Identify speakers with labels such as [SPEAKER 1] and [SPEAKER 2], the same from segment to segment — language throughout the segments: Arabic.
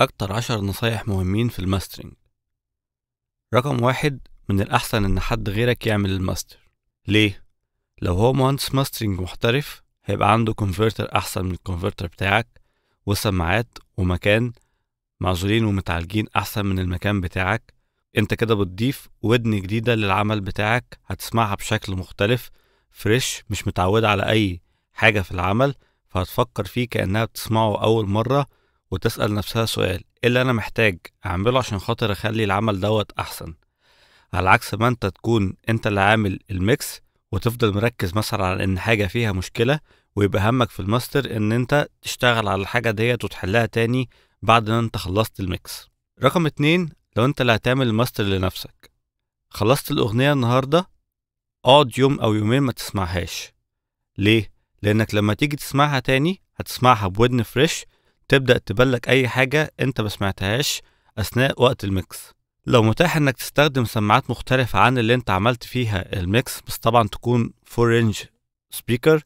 [SPEAKER 1] أكتر عشر نصايح مهمين في الماسترنج رقم واحد من الأحسن إن حد غيرك يعمل الماستر ليه؟ لو هو مهندس ماسترنج محترف هيبقى عنده كونفرتر أحسن من الكونفرتر بتاعك وسماعات ومكان معزولين ومتعالجين أحسن من المكان بتاعك انت كده بتضيف ودن جديدة للعمل بتاعك هتسمعها بشكل مختلف فريش مش متعودة على أي حاجة في العمل فهتفكر فيه كأنها بتسمعه أول مرة وتسأل نفسها سؤال ايه اللي انا محتاج اعمله عشان خاطر اخلي العمل دوت احسن على عكس ما انت تكون انت اللي عامل الميكس وتفضل مركز مثلا على ان حاجه فيها مشكله ويبقى همك في الماستر ان انت تشتغل على الحاجه ديت وتحلها تاني بعد ما انت خلصت الميكس رقم اتنين لو انت اللي هتعمل الماستر لنفسك خلصت الاغنيه النهارده اقعد يوم او يومين ما تسمعهاش ليه لانك لما تيجي تسمعها تاني هتسمعها بودن فريش تبدا تبلك اي حاجه انت ما سمعتهاش اثناء وقت الميكس لو متاح انك تستخدم سماعات مختلفه عن اللي انت عملت فيها الميكس بس طبعا تكون 4 رينج سبيكر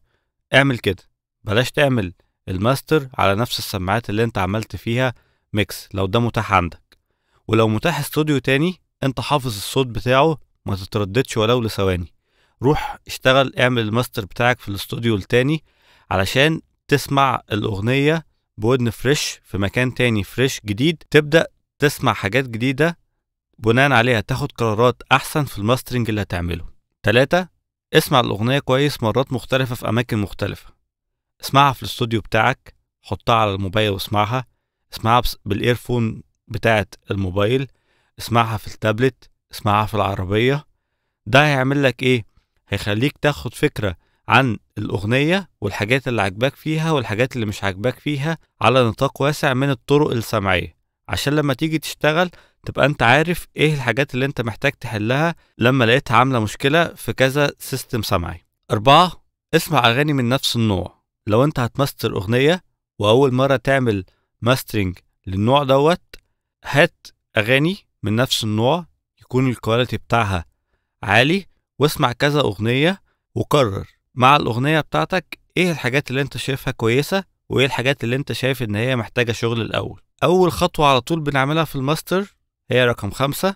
[SPEAKER 1] اعمل كده بلاش تعمل الماستر على نفس السماعات اللي انت عملت فيها ميكس لو ده متاح عندك ولو متاح استوديو تاني انت حافظ الصوت بتاعه ما تترددش ولو لثواني روح اشتغل اعمل الماستر بتاعك في الاستوديو التاني علشان تسمع الأغنية بودن فريش في مكان تاني فريش جديد تبدأ تسمع حاجات جديدة بناء عليها تاخد قرارات أحسن في الماسترنج اللي هتعمله تلاتة اسمع الأغنية كويس مرات مختلفة في أماكن مختلفة اسمعها في الاستوديو بتاعك حطها على الموبايل واسمعها اسمعها بالإيرفون بتاعة الموبايل اسمعها في التابلت اسمعها في العربية ده هيعمل لك ايه هيخليك تاخد فكرة عن الأغنية والحاجات اللي عجباك فيها والحاجات اللي مش عجباك فيها على نطاق واسع من الطرق السمعية عشان لما تيجي تشتغل تبقى انت عارف ايه الحاجات اللي انت محتاج تحلها لما لقيتها عاملة مشكلة في كذا سيستم سمعي أربعة اسمع أغاني من نفس النوع لو انت هتماستر أغنية وأول مرة تعمل ماسترنج للنوع دوت هات أغاني من نفس النوع يكون الكواليتي بتاعها عالي واسمع كذا أغنية وقرر مع الاغنيه بتاعتك ايه الحاجات اللي انت شايفها كويسه وايه الحاجات اللي انت شايف ان هي محتاجه شغل الاول اول خطوه على طول بنعملها في الماستر هي رقم خمسة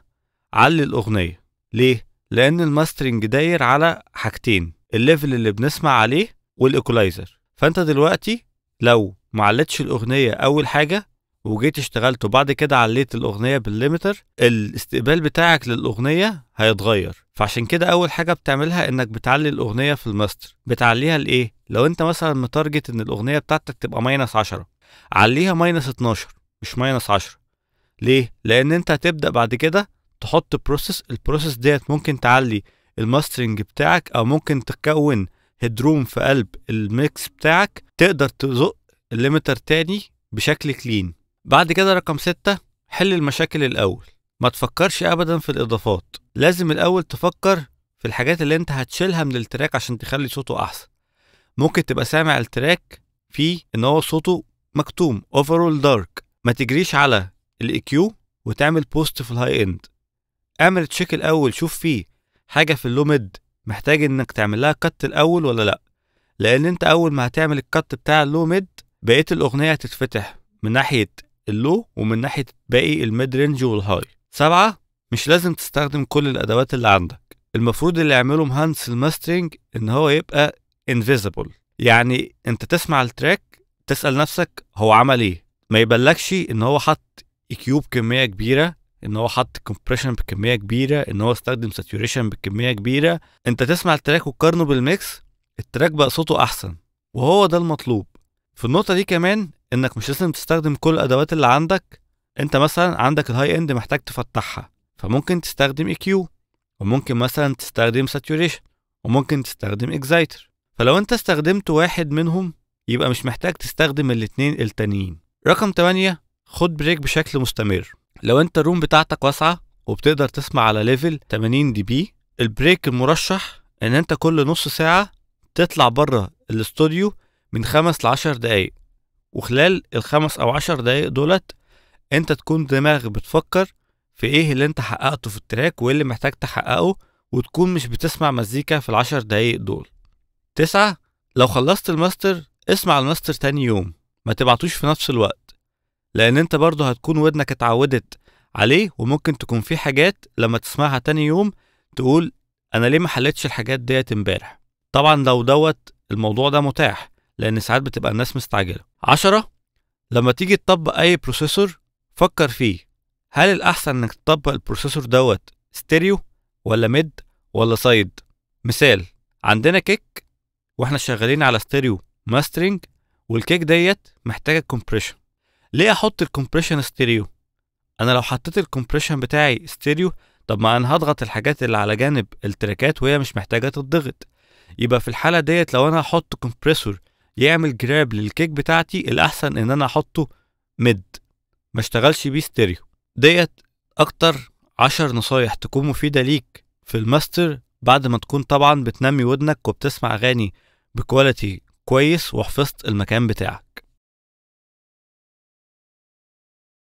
[SPEAKER 1] علي الاغنيه ليه لان الماسترنج داير على حاجتين الليفل اللي بنسمع عليه والايكولايزر فانت دلوقتي لو معلتش الاغنيه اول حاجه وجيت اشتغلت وبعد كده عليت الاغنيه بالليمتر الاستقبال بتاعك للاغنيه هيتغير فعشان كده اول حاجه بتعملها انك بتعلي الاغنيه في الماستر بتعليها لايه لو انت مثلا متارجت ان الاغنيه بتاعتك تبقى ماينس 10 عليها ماينس 12 مش ماينس 10 ليه لان انت هتبدا بعد كده تحط بروسيس البروسيس ديت ممكن تعلي الماسترنج بتاعك او ممكن تكون هيدروم في قلب الميكس بتاعك تقدر تزق الليمتر تاني بشكل كلين بعد كده رقم ستة حل المشاكل الأول ما تفكرش أبدا في الإضافات لازم الأول تفكر في الحاجات اللي أنت هتشيلها من التراك عشان تخلي صوته أحسن ممكن تبقى سامع التراك فيه إن هو صوته مكتوم overall dark ما تجريش على كيو e وتعمل بوست في الهاي إند اعمل تشيك الأول شوف فيه حاجة في اللو ميد محتاج إنك تعمل لها كت الأول ولا لأ لأن أنت أول ما هتعمل الكت بتاع اللو ميد بقية الأغنية هتتفتح من ناحية اللو ومن ناحية باقي الميد رينج والهاي سبعة مش لازم تستخدم كل الأدوات اللي عندك المفروض اللي يعمله مهندس الماسترنج إن هو يبقى انفيزبل يعني أنت تسمع التراك تسأل نفسك هو عمل إيه ما يبلكش إن هو حط كيوب كمية كبيرة ان هو حط كومبريشن بكميه كبيره ان هو استخدم ساتوريشن بكميه كبيره انت تسمع التراك وتقارنه بالميكس التراك بقى صوته احسن وهو ده المطلوب في النقطه دي كمان انك مش لازم تستخدم كل الادوات اللي عندك انت مثلا عندك الهاي اند محتاج تفتحها فممكن تستخدم اي e كيو وممكن مثلا تستخدم ساتوريشن وممكن تستخدم اكزايتر فلو انت استخدمت واحد منهم يبقى مش محتاج تستخدم الاتنين التانيين رقم 8 خد بريك بشكل مستمر لو انت الروم بتاعتك واسعه وبتقدر تسمع على ليفل 80 دي بي البريك المرشح ان انت كل نص ساعه تطلع بره الاستوديو من خمس لعشر دقايق وخلال الخمس او عشر دقايق دولت انت تكون دماغك بتفكر في ايه اللي انت حققته في التراك وايه اللي محتاج تحققه وتكون مش بتسمع مزيكا في العشر دقايق دول تسعة لو خلصت الماستر اسمع الماستر تاني يوم ما تبعتوش في نفس الوقت لان انت برضه هتكون ودنك اتعودت عليه وممكن تكون في حاجات لما تسمعها تاني يوم تقول انا ليه ما حلتش الحاجات ديت امبارح طبعا لو دوت الموضوع ده متاح لأن ساعات بتبقى الناس مستعجلة عشرة لما تيجي تطبق أي بروسيسور فكر فيه هل الأحسن إنك تطبق البروسيسور دوت ستيريو ولا ميد ولا سايد مثال عندنا كيك واحنا شغالين على ستيريو ماسترنج والكيك ديت محتاجة كومبريشن ليه أحط الكومبريشن ستيريو أنا لو حطيت الكومبريشن بتاعي ستيريو طب ما أنا هضغط الحاجات اللي على جانب التراكات وهي مش محتاجة تتضغط يبقى في الحالة ديت لو أنا هحط كومبريسور يعمل جراب للكيك بتاعتي الأحسن إن أنا أحطه ميد ما اشتغلش بيه ستيريو ديت أكتر عشر نصايح تكون مفيدة ليك في الماستر بعد ما تكون طبعا بتنمي ودنك وبتسمع أغاني بكواليتي كويس وحفظت المكان بتاعك